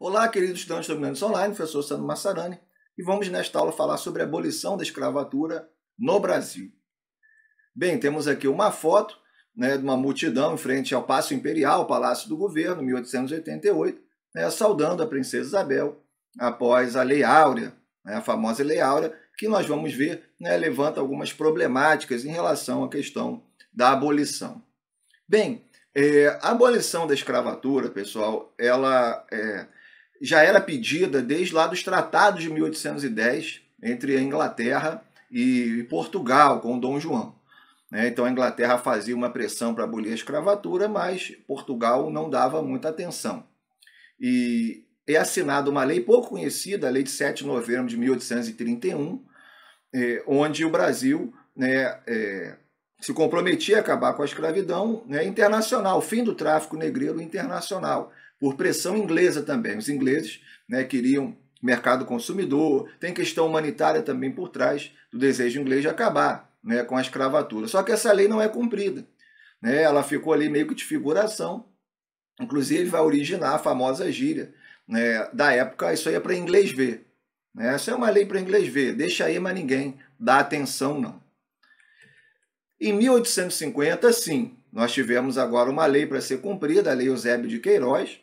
Olá, queridos estudantes do Minas Online, professor Sandro Massarani, e vamos nesta aula falar sobre a abolição da escravatura no Brasil. Bem, temos aqui uma foto né, de uma multidão em frente ao Paço Imperial, Palácio do Governo, 1888, né, saudando a Princesa Isabel após a Lei Áurea, né, a famosa Lei Áurea, que nós vamos ver né, levanta algumas problemáticas em relação à questão da abolição. Bem, é, a abolição da escravatura, pessoal, ela é, já era pedida desde lá dos tratados de 1810 entre a Inglaterra e Portugal com Dom João. Né? Então a Inglaterra fazia uma pressão para abolir a escravatura, mas Portugal não dava muita atenção. E é assinada uma lei pouco conhecida, a Lei de 7 de novembro de 1831, é, onde o Brasil né, é, se comprometia a acabar com a escravidão né, internacional, fim do tráfico negreiro internacional por pressão inglesa também. Os ingleses né, queriam mercado consumidor, tem questão humanitária também por trás do desejo inglês de acabar né, com a escravatura. Só que essa lei não é cumprida. Né? Ela ficou ali meio que de figuração, inclusive vai originar a famosa gíria né, da época, isso aí é para inglês ver. Né? é uma lei para inglês ver, deixa aí, mas ninguém dá atenção não. Em 1850, sim, nós tivemos agora uma lei para ser cumprida, a Lei Eusébio de Queiroz,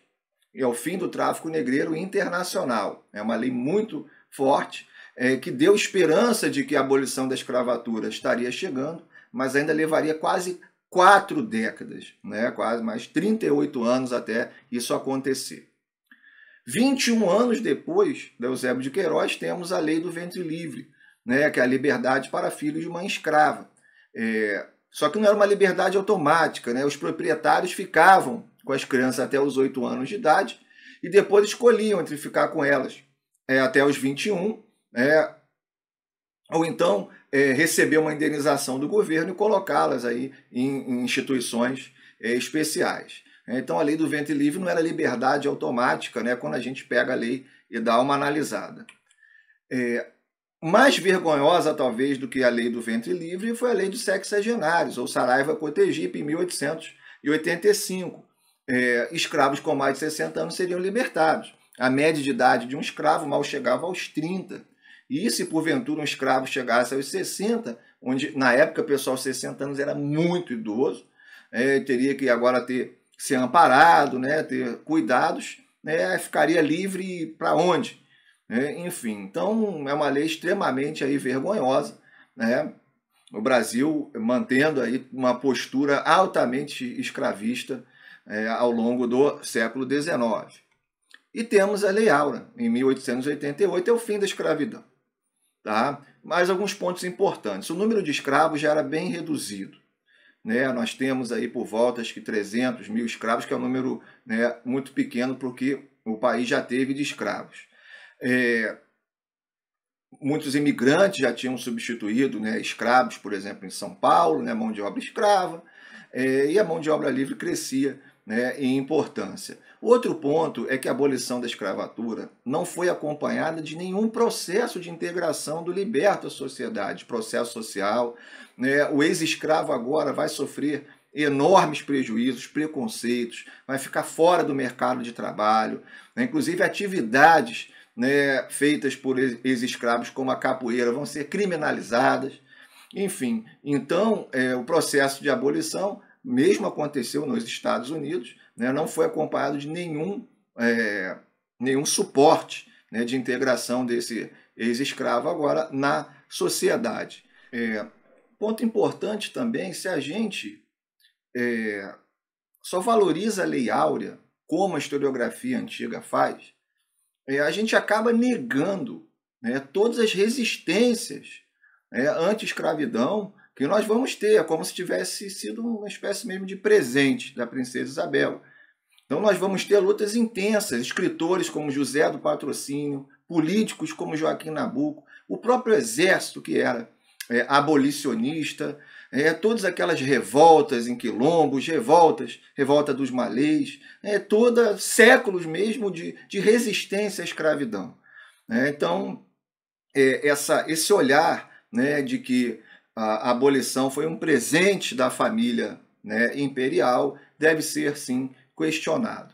é o fim do tráfico negreiro internacional. É uma lei muito forte é, que deu esperança de que a abolição da escravatura estaria chegando, mas ainda levaria quase quatro décadas, né? quase mais 38 anos até isso acontecer. 21 anos depois da Eusébio de Queiroz, temos a lei do ventre livre, né? que é a liberdade para filhos de mãe escrava. É, só que não era uma liberdade automática, né? os proprietários ficavam com as crianças até os 8 anos de idade e depois escolhiam entre ficar com elas é, até os 21, é, né, ou então é, receber uma indenização do governo e colocá-las aí em, em instituições é, especiais. É, então a lei do ventre livre não era liberdade automática, né? Quando a gente pega a lei e dá uma analisada. É, mais vergonhosa, talvez, do que a lei do ventre livre foi a lei dos sexagenários, ou Saraiva Cotegipe, em 1885, é, escravos com mais de 60 anos seriam libertados. A média de idade de um escravo mal chegava aos 30. E se porventura um escravo chegasse aos 60, onde na época o pessoal 60 anos era muito idoso, é, teria que agora ter ser amparado, né, ter cuidados, né, ficaria livre para onde? É, enfim, então é uma lei extremamente aí vergonhosa, né? O Brasil mantendo aí uma postura altamente escravista é, ao longo do século XIX. E temos a Lei Áurea, em 1888, é o fim da escravidão. Tá? Mas alguns pontos importantes. O número de escravos já era bem reduzido. Né? Nós temos aí por volta acho que 300 mil escravos, que é um número né, muito pequeno para o que o país já teve de escravos. É, muitos imigrantes já tinham substituído né, escravos, por exemplo, em São Paulo, né, mão de obra escrava, é, e a mão de obra livre crescia né, em importância. Outro ponto é que a abolição da escravatura não foi acompanhada de nenhum processo de integração do liberto à sociedade, processo social. Né, o ex-escravo agora vai sofrer enormes prejuízos, preconceitos, vai ficar fora do mercado de trabalho, né, inclusive atividades né, feitas por ex-escravos como a capoeira vão ser criminalizadas. Enfim, então é, o processo de abolição mesmo aconteceu nos Estados Unidos, né, não foi acompanhado de nenhum, é, nenhum suporte né, de integração desse ex-escravo agora na sociedade. É, ponto importante também, se a gente é, só valoriza a Lei Áurea, como a historiografia antiga faz, é, a gente acaba negando né, todas as resistências né, anti-escravidão que nós vamos ter, é como se tivesse sido uma espécie mesmo de presente da princesa Isabel. Então nós vamos ter lutas intensas, escritores como José do Patrocínio, políticos como Joaquim Nabuco, o próprio exército que era é, abolicionista, é, todas aquelas revoltas em quilombos, revoltas, revolta dos malês, é, toda séculos mesmo de, de resistência à escravidão. É, então, é, essa, esse olhar né, de que a abolição foi um presente da família né, imperial, deve ser sim questionado.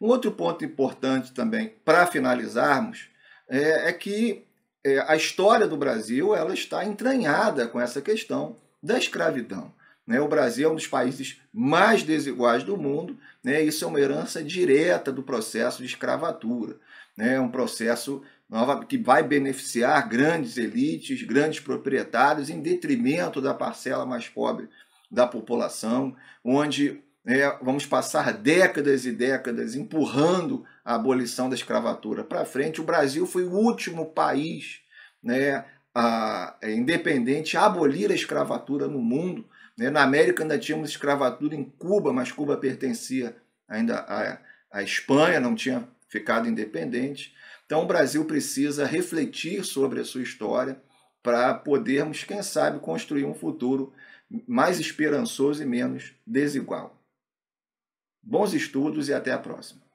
Um outro ponto importante também, para finalizarmos, é, é que é, a história do Brasil ela está entranhada com essa questão da escravidão. Né? O Brasil é um dos países mais desiguais do mundo, né? isso é uma herança direta do processo de escravatura né? um processo nova que vai beneficiar grandes elites, grandes proprietários, em detrimento da parcela mais pobre da população, onde né, vamos passar décadas e décadas empurrando a abolição da escravatura para frente. O Brasil foi o último país né, a, a, é, independente a abolir a escravatura no mundo. Né? Na América ainda tínhamos escravatura em Cuba, mas Cuba pertencia ainda à, à Espanha, não tinha ficado independente. Então o Brasil precisa refletir sobre a sua história para podermos, quem sabe, construir um futuro mais esperançoso e menos desigual. Bons estudos e até a próxima.